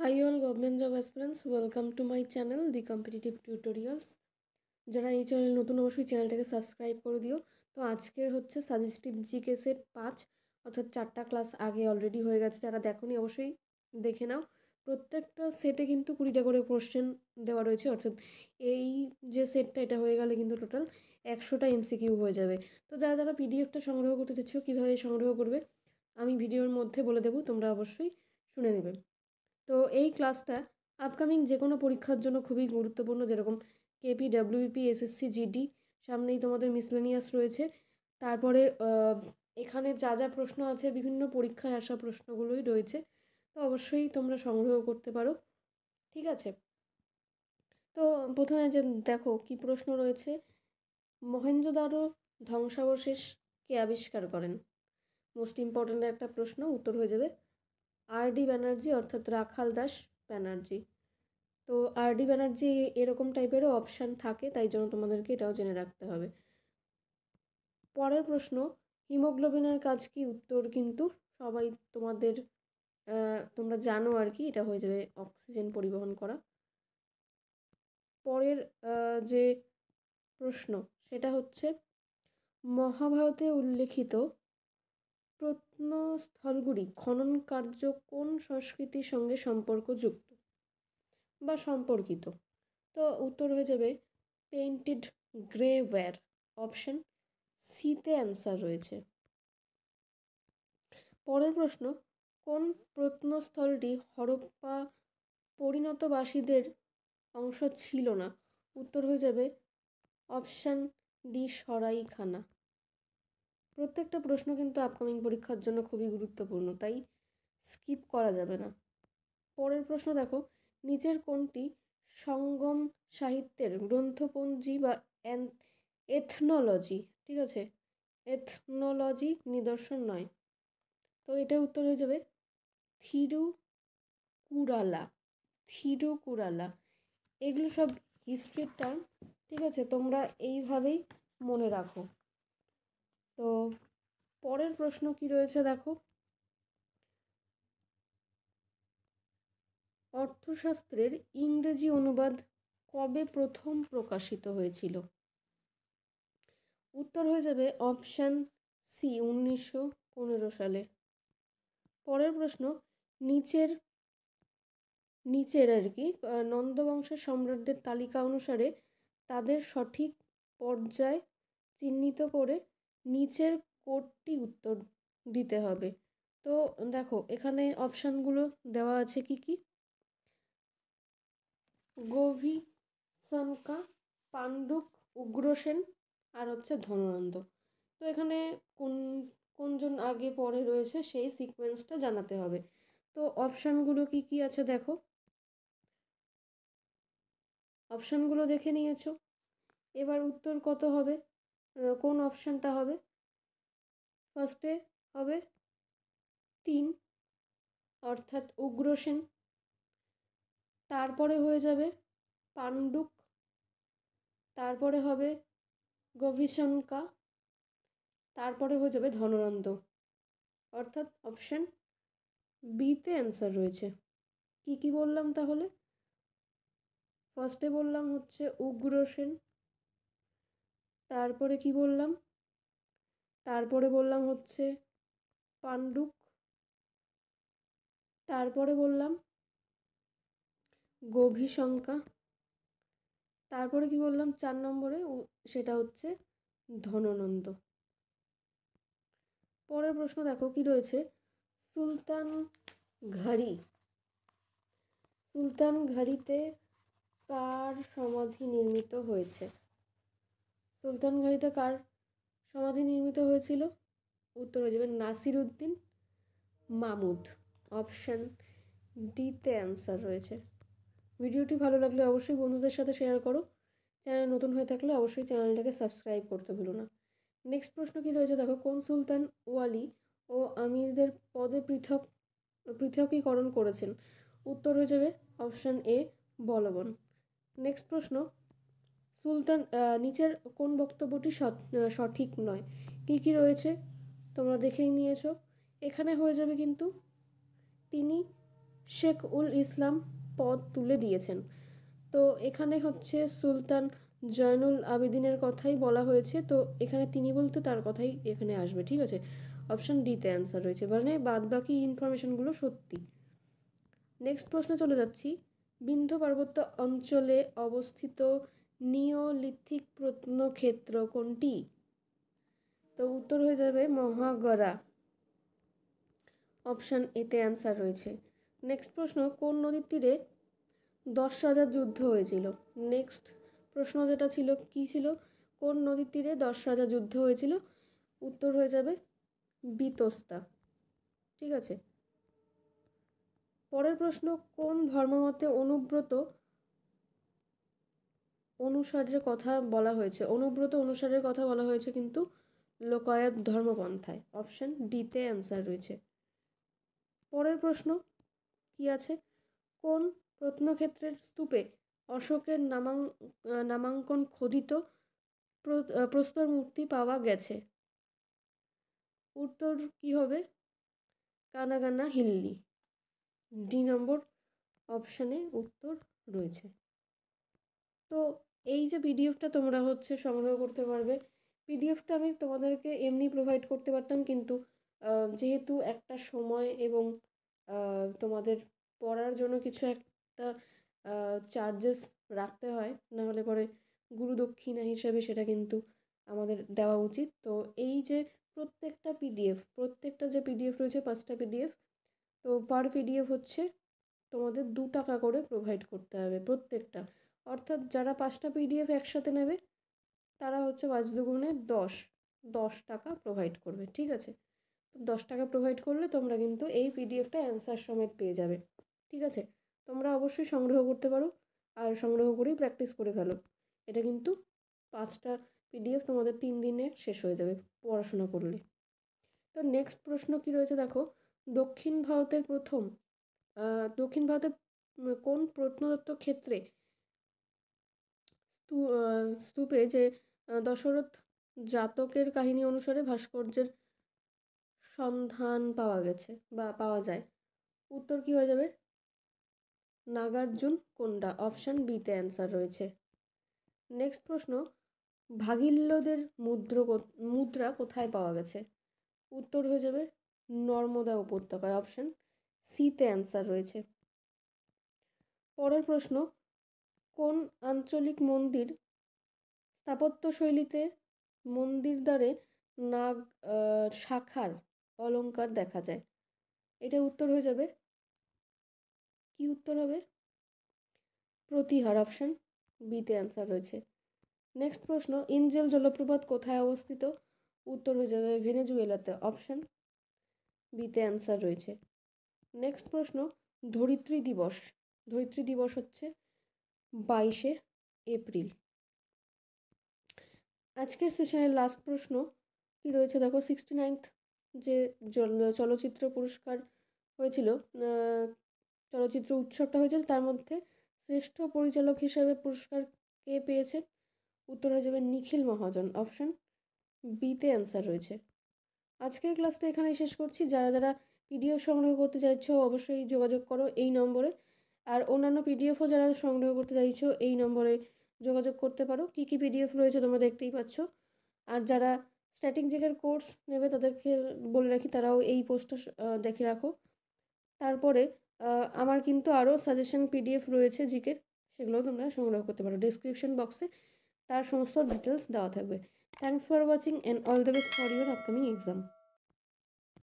high all government job aspirants welcome to my channel the competitive tutorials যারা এই channel নতুন অবশ্যই চ্যানেলটাকে সাবস্ক্রাইব করে দিও তো আজকের হচ্ছে সাজেস্টিভ জিকে সেট পাঁচ অর্থাৎ চারটা ক্লাস আগে অলরেডি হয়ে গেছে যারা দেখনি অবশ্যই দেখে নাও প্রত্যেকটা সেটে কিন্তু কুড়িটা করে কোশ্চেন দেওয়া রয়েছে অর্থাৎ এই যে সেটটা এটা হয়ে গেলে কিন্তু টোটাল একশোটা এমসিকিউ হয়ে যাবে তো যারা যারা পিডিএফটা সংগ্রহ করতে চাচ্ছ কীভাবে সংগ্রহ করবে আমি ভিডিওর মধ্যে বলে দেবো তোমরা অবশ্যই শুনে নেবে তো এই ক্লাসটা আপকামিং যে কোনো পরীক্ষার জন্য খুবই গুরুত্বপূর্ণ যেরকম কেপি ডাব্লিউপি এসএসসি জিডি সামনেই তোমাদের মিসলেনিয়াস রয়েছে তারপরে এখানে যা যা প্রশ্ন আছে বিভিন্ন পরীক্ষায় আসা প্রশ্নগুলোই রয়েছে তো অবশ্যই তোমরা সংগ্রহ করতে পারো ঠিক আছে তো প্রথমে যে দেখো কি প্রশ্ন রয়েছে মহেন্দ্রদারও ধ্বংসাবশেষ কে আবিষ্কার করেন মোস্ট ইম্পর্টেন্ট একটা প্রশ্ন উত্তর হয়ে যাবে আর ডি ব্যানার্জি অর্থাৎ রাখাল দাস ব্যানার্জি তো আর ডি ব্যানার্জি এরকম টাইপেরও অপশান থাকে তাই জন্য তোমাদেরকে এটাও জেনে রাখতে হবে পরের প্রশ্ন হিমোগ্লোবিনের কাজ কি উত্তর কিন্তু সবাই তোমাদের তোমরা জানো আর কি এটা হয়ে যাবে অক্সিজেন পরিবহন করা পরের যে প্রশ্ন সেটা হচ্ছে মহাভারতে উল্লেখিত প্রত্নস্থলগুলি খনন কার্য কোন সংস্কৃতির সঙ্গে সম্পর্কযুক্ত বা সম্পর্কিত তো উত্তর হয়ে যাবে পেইন্টেড গ্রে ওয়্যার অপশন সিতে অ্যান্সার রয়েছে পরের প্রশ্ন কোন প্রত্নস্থলটি হরপ্পা পরিণতবাসীদের অংশ ছিল না উত্তর হয়ে যাবে অপশান ডি সরাইখানা প্রত্যেকটা প্রশ্ন কিন্তু আপকামিং পরীক্ষার জন্য খুবই গুরুত্বপূর্ণ তাই স্কিপ করা যাবে না পরের প্রশ্ন দেখো নিচের কোনটি সঙ্গম সাহিত্যের গ্রন্থপঞ্জি বা এথনোলজি ঠিক আছে এথনোলজি নিদর্শন নয় তো এটা উত্তর হয়ে যাবে থিরু থিরুকুরালা এগুলো সব হিস্ট্রির টার্ম ঠিক আছে তোমরা এইভাবেই মনে রাখো তো পরের প্রশ্ন কি রয়েছে দেখো অর্থশাস্ত্রের ইংরেজি অনুবাদ কবে প্রথম প্রকাশিত হয়েছিল উত্তর হয়ে যাবে অপশান সি উনিশশো পনেরো সালে পরের প্রশ্ন নিচের নিচের আর কি নন্দবংশের সম্রাটদের তালিকা অনুসারে তাদের সঠিক পর্যায় চিহ্নিত করে নিচের কোডটি উত্তর দিতে হবে তো দেখো এখানে অপশানগুলো দেওয়া আছে কি কি গভি সনকা পাণ্ডুক উগ্রসেন আর হচ্ছে ধনানন্দ তো এখানে কোন কোনজন আগে পরে রয়েছে সেই সিকোয়েন্সটা জানাতে হবে তো অপশানগুলো কি কি আছে দেখো অপশানগুলো দেখে নিয়েছো এবার উত্তর কত হবে কোন অপশানটা হবে ফার্স্টে হবে তিন অর্থাৎ উগ্রসেন তারপরে হয়ে যাবে পাণ্ডুক তারপরে হবে গভীশঙ্কা তারপরে হয়ে যাবে ধননন্দ অর্থাৎ অপশান বিতে অ্যান্সার রয়েছে কি কি বললাম তাহলে ফার্স্টে বললাম হচ্ছে উগ্রসেন তারপরে কি বললাম তারপরে বললাম হচ্ছে পাণ্ডুক তারপরে বললাম সংখ্যা তারপরে কি বললাম চার নম্বরে সেটা হচ্ছে ধননন্দ পরের প্রশ্ন দেখো কি রয়েছে সুলতান ঘাড়ি সুলতান ঘাড়িতে কার সমাধি নির্মিত হয়েছে সুলতানঘাড়িতে কার সমাধি নির্মিত হয়েছিল উত্তর হয়ে যাবে নাসির উদ্দিন মামুদ অপশান ডিতে অ্যান্সার রয়েছে ভিডিওটি ভালো লাগলে অবশ্যই বন্ধুদের সাথে শেয়ার করো চ্যানেল নতুন হয়ে থাকলে অবশ্যই চ্যানেলটাকে সাবস্ক্রাইব করতে ভুলো না নেক্সট প্রশ্ন কী রয়েছে দেখো কোন সুলতান ওয়ালি ও আমিরদের পদে পৃথক পৃথকীকরণ করেছেন উত্তর হয়ে যাবে অপশান এ বলবন নেক্সট প্রশ্ন সুলতান নিচের কোন বক্তব্যটি সঠিক নয় কী কী রয়েছে তোমরা দেখেই নিয়েছো এখানে হয়ে যাবে কিন্তু তিনি শেখ উল ইসলাম পদ তুলে দিয়েছেন তো এখানে হচ্ছে সুলতান জয়নুল আবেদিনের কথাই বলা হয়েছে তো এখানে তিনি বলতে তার কথাই এখানে আসবে ঠিক আছে অপশন ডিতে অ্যান্সার রয়েছে মানে বাদ বাকি ইনফরমেশনগুলো সত্যি নেক্সট প্রশ্নে চলে যাচ্ছি বিন্ধ্য পার্বত্য অঞ্চলে অবস্থিত নিওলিথিক প্রত্নক্ষেত্র কোনটি তো উত্তর হয়ে যাবে মহাগড়া অপশান এতে অ্যান্সার রয়েছে নেক্সট প্রশ্ন কোন নদীর তীরে দশ রাজার যুদ্ধ হয়েছিল নেক্সট প্রশ্ন যেটা ছিল কি ছিল কোন নদীর তীরে দশ রাজা যুদ্ধ হয়েছিল উত্তর হয়ে যাবে বিতস্তা ঠিক আছে পরের প্রশ্ন কোন ধর্মমতে অনুব্রত অনুসারের কথা বলা হয়েছে অনুব্রত অনুসারের কথা বলা হয়েছে কিন্তু লোকায়ত ধর্মপন্থায় অপশান ডিতে অ্যান্সার রয়েছে পরের প্রশ্ন কি আছে কোন প্রত্নক্ষেত্রের স্তূপে অশোকের নামাং নামাঙ্কন খোদিত প্রস্তর মূর্তি পাওয়া গেছে উত্তর কি হবে কানাগানা হিল্লি ডি নম্বর অপশানে উত্তর রয়েছে তো এই যে পিডিএফটা তোমরা হচ্ছে সংগ্রহ করতে পারবে পিডিএফটা আমি তোমাদেরকে এমনি প্রোভাইড করতে পারতাম কিন্তু যেহেতু একটা সময় এবং তোমাদের পড়ার জন্য কিছু একটা চার্জেস রাখতে হয় নাহলে পরে গুরুদক্ষিণা হিসাবে সেটা কিন্তু আমাদের দেওয়া উচিত তো এই যে প্রত্যেকটা পিডিএফ প্রত্যেকটা যে পিডিএফ রয়েছে পাঁচটা পিডিএফ তো পার পিডিএফ হচ্ছে তোমাদের দু টাকা করে প্রোভাইড করতে হবে প্রত্যেকটা অর্থাৎ যারা পাঁচটা পিডিএফ একসাথে নেবে তারা হচ্ছে পাঁচ দুগুণে দশ দশ টাকা প্রোভাইড করবে ঠিক আছে তো দশ টাকা প্রোভাইড করলে তোমরা কিন্তু এই পিডিএফটা অ্যান্সার সমেত পেয়ে যাবে ঠিক আছে তোমরা অবশ্যই সংগ্রহ করতে পারো আর সংগ্রহ করেই প্র্যাকটিস করে ফেলো এটা কিন্তু পাঁচটা পিডিএফ তোমাদের তিন দিনে শেষ হয়ে যাবে পড়াশোনা করলে তো নেক্সট প্রশ্ন কি রয়েছে দেখো দক্ষিণ ভারতের প্রথম দক্ষিণ ভারতের কোন প্রত্নতত্ত্ব ক্ষেত্রে স্তূপে যে দশরথ জাতকের কাহিনী অনুসারে ভাস্কর্যের সন্ধান পাওয়া গেছে বা পাওয়া যায় উত্তর কি হয়ে যাবে নাগার্জুন কোন্ডা অপশান বিতে অ্যান্সার রয়েছে নেক্সট প্রশ্ন ভাগিল্যদের মুদ্র মুদ্রা কোথায় পাওয়া গেছে উত্তর হয়ে যাবে নর্মদা উপত্যকায় অপশান সিতে অ্যান্সার রয়েছে পরের প্রশ্ন কোন আঞ্চলিক মন্দির স্থাপত্যশৈলীতে মন্দির দ্বারে নাগ শাখার অলঙ্কার দেখা যায় এটা উত্তর হয়ে যাবে কি উত্তর হবে প্রতিহার অপশন বিতে অ্যান্সার রয়েছে নেক্সট প্রশ্ন ইঞ্জেল জলপ্রপাত কোথায় অবস্থিত উত্তর হয়ে যাবে ভেনেজুয়েলাতে অপশন বিতে অ্যান্সার রয়েছে নেক্সট প্রশ্ন ধরিত্রী দিবস ধরিত্রী দিবস হচ্ছে বাইশে এপ্রিল আজকের সেশনের লাস্ট প্রশ্ন কি রয়েছে দেখো সিক্সটি নাইনথ যে চলচ্চিত্র পুরস্কার হয়েছিল চলচ্চিত্র উৎসবটা হয়েছিল তার মধ্যে শ্রেষ্ঠ পরিচালক হিসেবে পুরস্কার কে পেয়েছেন উত্তর হয়ে যাবে নিখিল মহাজন অপশন বিতে অ্যান্সার রয়েছে আজকের ক্লাসটা এখানেই শেষ করছি যারা যারা পিডিএফ সংগ্রহ করতে চাইছো অবশ্যই যোগাযোগ করো এই নম্বরে আর অন্যান্য পিডিএফও যারা সংগ্রহ করতে চাইছো এই নম্বরে যোগাযোগ করতে পারো কী কী পিডিএফ রয়েছে তোমরা দেখতেই পাচ্ছ আর যারা স্ট্যাটিং জেকের কোর্স নেবে তাদেরকে বলে রাখি তারাও এই পোস্টটা দেখে রাখো তারপরে আমার কিন্তু আরও সাজেশন পিডিএফ রয়েছে জিকের সেগুলোও তোমরা সংগ্রহ করতে পারো ডিসক্রিপশন বক্সে তার সমস্ত ডিটেলস দেওয়া থাকবে thanks for watching and all the best for your upcoming exam